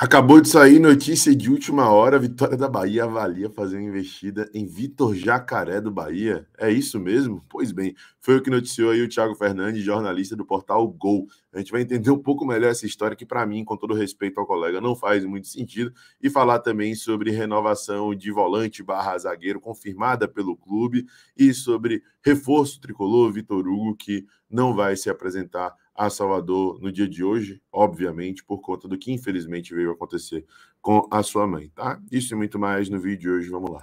Acabou de sair notícia de última hora: vitória da Bahia avalia fazer investida em Vitor Jacaré do Bahia. É isso mesmo? Pois bem, foi o que noticiou aí o Thiago Fernandes, jornalista do portal Gol. A gente vai entender um pouco melhor essa história, que para mim, com todo respeito ao colega, não faz muito sentido, e falar também sobre renovação de volante barra zagueiro confirmada pelo clube e sobre reforço tricolor Vitor Hugo, que não vai se apresentar a Salvador no dia de hoje, obviamente, por conta do que infelizmente veio acontecer com a sua mãe, tá? Isso e muito mais no vídeo de hoje, vamos lá.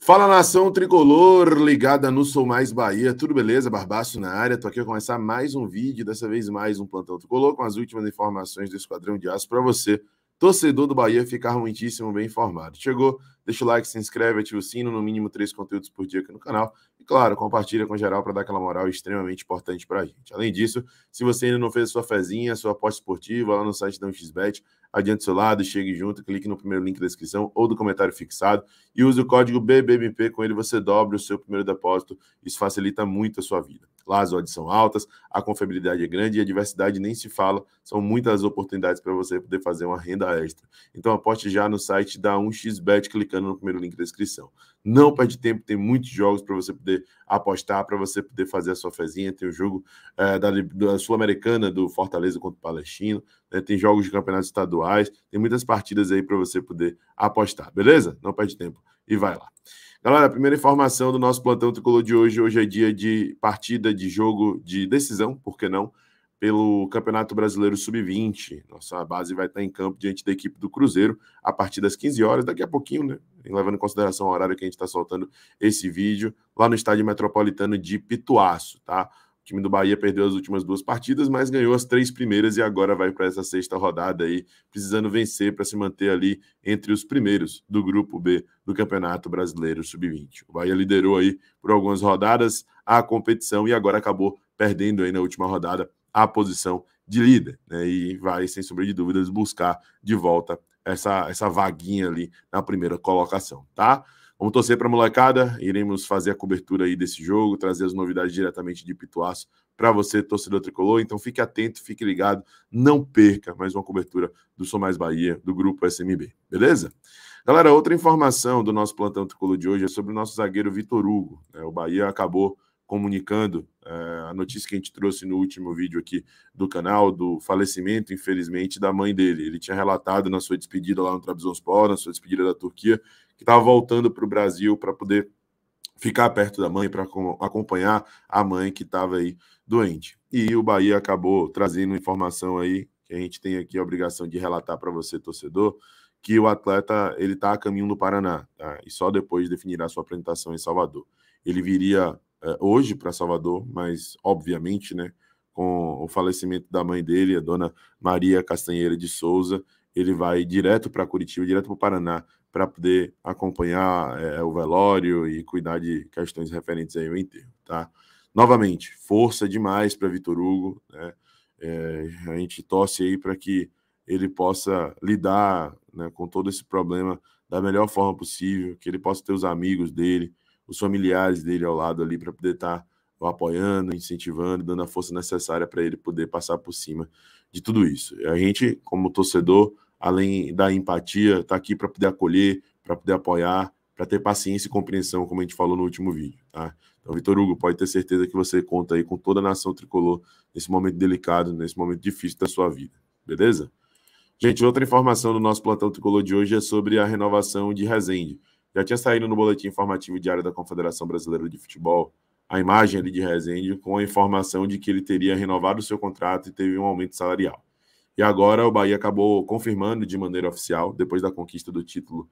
Fala nação tricolor, ligada no Sou Mais Bahia, tudo beleza? Barbaço na área, tô aqui a começar mais um vídeo, dessa vez mais um plantão tricolor com as últimas informações do Esquadrão de Aço para você torcedor do Bahia ficar muitíssimo bem informado. Chegou? Deixa o like, se inscreve, ativa o sino, no mínimo três conteúdos por dia aqui no canal. E claro, compartilha com geral para dar aquela moral extremamente importante para a gente. Além disso, se você ainda não fez a sua fezinha, a sua aposta esportiva lá no site da 1xbet, adiante seu lado, chegue junto, clique no primeiro link da descrição ou do comentário fixado e use o código BBMP, com ele você dobra o seu primeiro depósito. Isso facilita muito a sua vida. Lá as odds são altas, a confiabilidade é grande e a diversidade nem se fala. São muitas oportunidades para você poder fazer uma renda extra. Então aposte já no site da 1xBet clicando no primeiro link da descrição. Não perde tempo, tem muitos jogos para você poder apostar, para você poder fazer a sua fezinha. Tem o jogo é, da, da Sul-Americana do Fortaleza contra o Palestino, né? tem jogos de campeonatos estaduais, tem muitas partidas aí para você poder apostar, beleza? Não perde tempo e vai lá. Galera, primeira informação do nosso plantão tricolor de hoje. Hoje é dia de partida de jogo de decisão, por que não? Pelo Campeonato Brasileiro Sub-20. Nossa base vai estar em campo diante da equipe do Cruzeiro a partir das 15 horas, daqui a pouquinho, né? Levando em consideração o horário que a gente está soltando esse vídeo, lá no estádio metropolitano de Pituaço, tá? O time do Bahia perdeu as últimas duas partidas, mas ganhou as três primeiras e agora vai para essa sexta rodada aí, precisando vencer para se manter ali entre os primeiros do grupo B do Campeonato Brasileiro Sub-20. O Bahia liderou aí por algumas rodadas a competição e agora acabou perdendo aí na última rodada a posição de líder, né? E vai, sem sombra de dúvidas, buscar de volta essa, essa vaguinha ali na primeira colocação, tá? Vamos torcer para a molecada, iremos fazer a cobertura aí desse jogo, trazer as novidades diretamente de Pituaço para você, torcedor tricolor. Então fique atento, fique ligado, não perca mais uma cobertura do Sou Mais Bahia, do grupo SMB, beleza? Galera, outra informação do nosso plantão tricolor de hoje é sobre o nosso zagueiro Vitor Hugo. Né? O Bahia acabou comunicando é, a notícia que a gente trouxe no último vídeo aqui do canal, do falecimento, infelizmente, da mãe dele. Ele tinha relatado na sua despedida lá no Trabzonspor, na sua despedida da Turquia, que estava voltando para o Brasil para poder ficar perto da mãe, para acompanhar a mãe que estava aí doente. E o Bahia acabou trazendo informação aí, que a gente tem aqui a obrigação de relatar para você, torcedor, que o atleta ele está a caminho do Paraná, tá? e só depois definirá sua apresentação em Salvador. Ele viria é, hoje para Salvador, mas obviamente, né, com o falecimento da mãe dele, a dona Maria Castanheira de Souza, ele vai direto para Curitiba, direto para o Paraná, para poder acompanhar é, o velório e cuidar de questões referentes ao enterro, tá? Novamente, força demais para Vitor Hugo, né? É, a gente torce aí para que ele possa lidar né, com todo esse problema da melhor forma possível, que ele possa ter os amigos dele, os familiares dele ao lado ali para poder estar tá apoiando, incentivando, dando a força necessária para ele poder passar por cima de tudo isso. A gente, como torcedor, além da empatia, está aqui para poder acolher, para poder apoiar, para ter paciência e compreensão, como a gente falou no último vídeo. Tá? Então, Vitor Hugo, pode ter certeza que você conta aí com toda a nação tricolor nesse momento delicado, nesse momento difícil da sua vida. Beleza? Gente, outra informação do nosso plantão tricolor de hoje é sobre a renovação de Rezende. Já tinha saído no boletim informativo diário da Confederação Brasileira de Futebol a imagem ali de Rezende com a informação de que ele teria renovado o seu contrato e teve um aumento salarial. E agora o Bahia acabou confirmando de maneira oficial, depois da conquista do título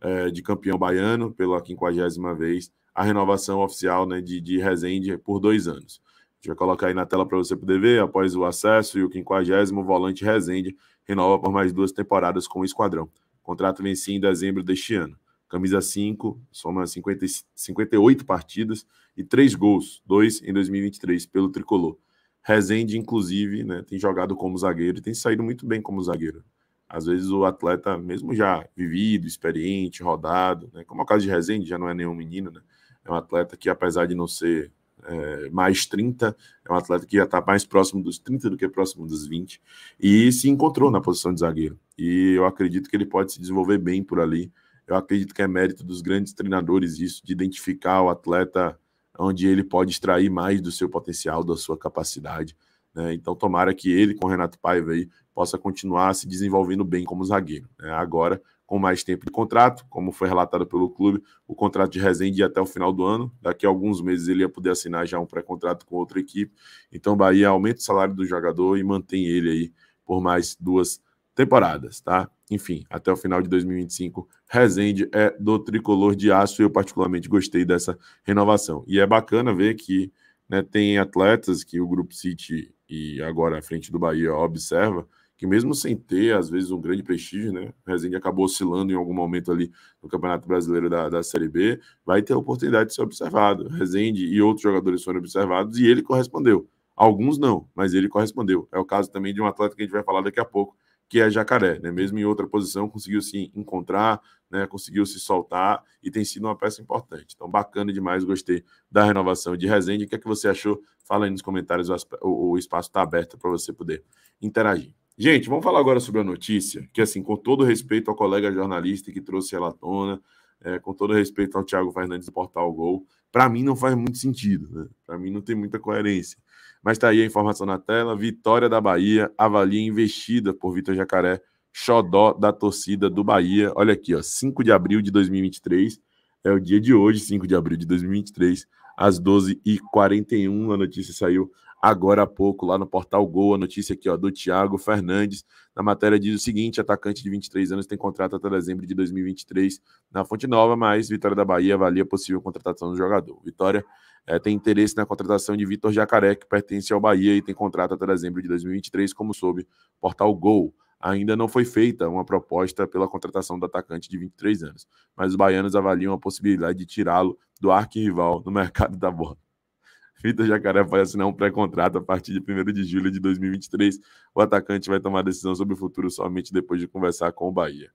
eh, de campeão baiano pela quinquagésima vez, a renovação oficial né, de, de Rezende por dois anos. A gente vai colocar aí na tela para você poder ver, após o acesso e o quinquagésimo, o volante Rezende renova por mais duas temporadas com o Esquadrão. O contrato vencia em dezembro deste ano. Camisa 5, soma 50, 58 partidas e 3 gols, 2 em 2023 pelo tricolor. Rezende, inclusive, né, tem jogado como zagueiro e tem saído muito bem como zagueiro. Às vezes o atleta, mesmo já vivido, experiente, rodado, né, como é o caso de Rezende, já não é nenhum menino, né, é um atleta que, apesar de não ser é, mais 30, é um atleta que já está mais próximo dos 30 do que próximo dos 20, e se encontrou na posição de zagueiro. E eu acredito que ele pode se desenvolver bem por ali. Eu acredito que é mérito dos grandes treinadores isso, de identificar o atleta onde ele pode extrair mais do seu potencial, da sua capacidade. Né? Então, tomara que ele, com o Renato Paiva, aí, possa continuar se desenvolvendo bem como zagueiro. Né? Agora, com mais tempo de contrato, como foi relatado pelo clube, o contrato de Rezende ia até o final do ano. Daqui a alguns meses ele ia poder assinar já um pré-contrato com outra equipe. Então, Bahia aumenta o salário do jogador e mantém ele aí por mais duas temporadas, tá? enfim, até o final de 2025, Rezende é do tricolor de aço e eu particularmente gostei dessa renovação. E é bacana ver que né, tem atletas que o Grupo City e agora à frente do Bahia observa que mesmo sem ter, às vezes, um grande prestígio, né? Rezende acabou oscilando em algum momento ali no Campeonato Brasileiro da, da Série B, vai ter a oportunidade de ser observado. Rezende e outros jogadores foram observados e ele correspondeu. Alguns não, mas ele correspondeu. É o caso também de um atleta que a gente vai falar daqui a pouco, que é Jacaré, né? Mesmo em outra posição, conseguiu se encontrar, né? Conseguiu se soltar e tem sido uma peça importante. Então, bacana demais, gostei da renovação de Rezende. O que é que você achou? Fala aí nos comentários, o, espaço está aberto para você poder interagir. Gente, vamos falar agora sobre a notícia, que assim, com todo respeito ao colega jornalista que trouxe ela à tona, é, com todo respeito ao Thiago Fernandes do Portal Gol, para mim não faz muito sentido, né? Para mim não tem muita coerência. Mas está aí a informação na tela: vitória da Bahia, avalia investida por Vitor Jacaré, xodó da torcida do Bahia. Olha aqui, ó, 5 de abril de 2023, é o dia de hoje, 5 de abril de 2023, às 12h41. A notícia saiu agora há pouco lá no portal Gol, a notícia aqui ó, do Thiago Fernandes. Na matéria diz o seguinte: atacante de 23 anos tem contrato até dezembro de 2023 na Fonte Nova, mas Vitória da Bahia avalia possível contratação do jogador. Vitória é, tem interesse na contratação de Vitor Jacaré, que pertence ao Bahia e tem contrato até dezembro de 2023, como soube portal Gol. Ainda não foi feita uma proposta pela contratação do atacante de 23 anos, mas os baianos avaliam a possibilidade de tirá-lo do arquirrival no mercado da bola. Vitor Jacaré vai assinar um pré-contrato a partir de 1 de julho de 2023. O atacante vai tomar decisão sobre o futuro somente depois de conversar com o Bahia.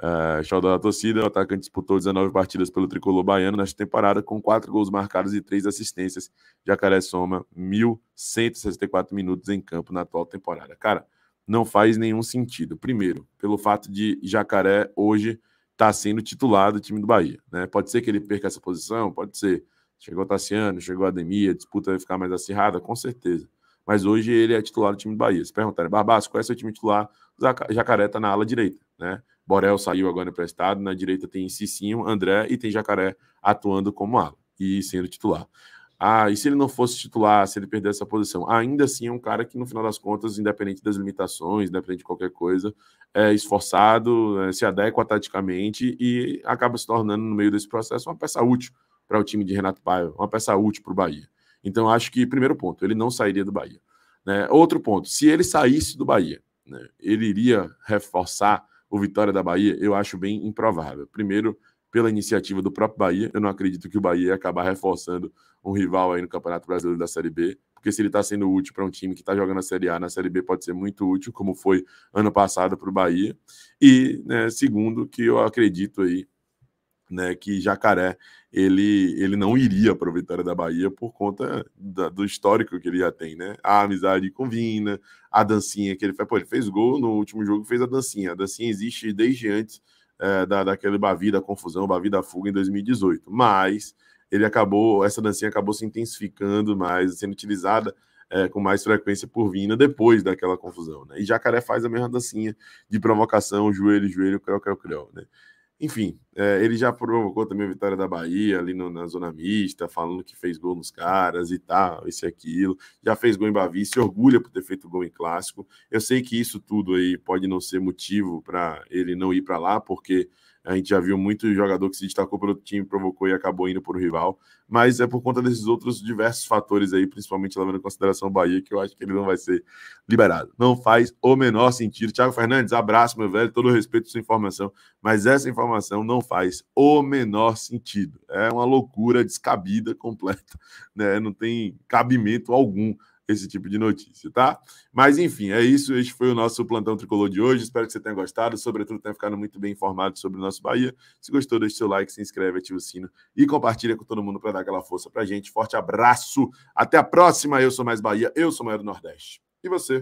Uh, da torcida, o atacante disputou 19 partidas pelo tricolor baiano nesta temporada, com 4 gols marcados e 3 assistências. Jacaré soma 1.164 minutos em campo na atual temporada. Cara, não faz nenhum sentido. Primeiro, pelo fato de Jacaré hoje estar tá sendo titular do time do Bahia. Né? Pode ser que ele perca essa posição, pode ser. Chegou o Tassiano, chegou a Ademir, a disputa vai ficar mais acirrada, com certeza. Mas hoje ele é titular do time do Bahia. Se perguntarem, Barbaço, qual é seu time titular? Jacaré está na ala direita, né? Borel saiu agora emprestado, na direita tem Cicinho, André e tem Jacaré atuando como ala e sendo titular. Ah, e se ele não fosse titular, se ele perdesse essa posição? Ainda assim, é um cara que, no final das contas, independente das limitações, independente de qualquer coisa, é esforçado, é, se adequa taticamente e acaba se tornando, no meio desse processo, uma peça útil para o time de Renato Paiva, uma peça útil para o Bahia. Então, acho que, primeiro ponto, ele não sairia do Bahia. Né? Outro ponto, se ele saísse do Bahia, né, ele iria reforçar o Vitória da Bahia, eu acho bem improvável. Primeiro, pela iniciativa do próprio Bahia, eu não acredito que o Bahia ia acabar reforçando um rival aí no Campeonato Brasileiro da Série B, porque se ele está sendo útil para um time que está jogando a Série A, na Série B pode ser muito útil, como foi ano passado para o Bahia. E, né, segundo, que eu acredito aí né, que Jacaré ele, ele não iria para a vitória da Bahia por conta da, do histórico que ele já tem, né? A amizade com Vina, a dancinha que ele fez. Pô, ele fez gol no último jogo, fez a dancinha. A dancinha existe desde antes é, da, daquele Bavi da confusão, Bavi da fuga em 2018. Mas ele acabou, essa dancinha acabou se intensificando mais, sendo utilizada é, com mais frequência por Vina depois daquela confusão, né? E Jacaré faz a mesma dancinha de provocação, joelho, joelho, creu, creu, creu, né? Enfim, é, ele já provocou também a vitória da Bahia ali no, na zona mista, falando que fez gol nos caras e tal, esse e aquilo. Já fez gol em Bavi, se orgulha por ter feito gol em clássico. Eu sei que isso tudo aí pode não ser motivo para ele não ir para lá, porque a gente já viu muito jogador que se destacou pelo time, provocou e acabou indo para o rival. Mas é por conta desses outros diversos fatores aí, principalmente levando em consideração o Bahia, que eu acho que ele não vai ser liberado. Não faz o menor sentido. Thiago Fernandes, abraço, meu velho. Todo respeito à sua informação. Mas essa informação não faz o menor sentido. É uma loucura descabida completa. Né? Não tem cabimento algum esse tipo de notícia, tá? Mas enfim, é isso. Este foi o nosso plantão tricolor de hoje. Espero que você tenha gostado, sobretudo tenha ficado muito bem informado sobre o nosso Bahia. Se gostou, deixe seu like, se inscreve, ativa o sino e compartilha com todo mundo para dar aquela força pra gente. Forte abraço. Até a próxima. Eu sou mais Bahia, eu sou maior do Nordeste. E você?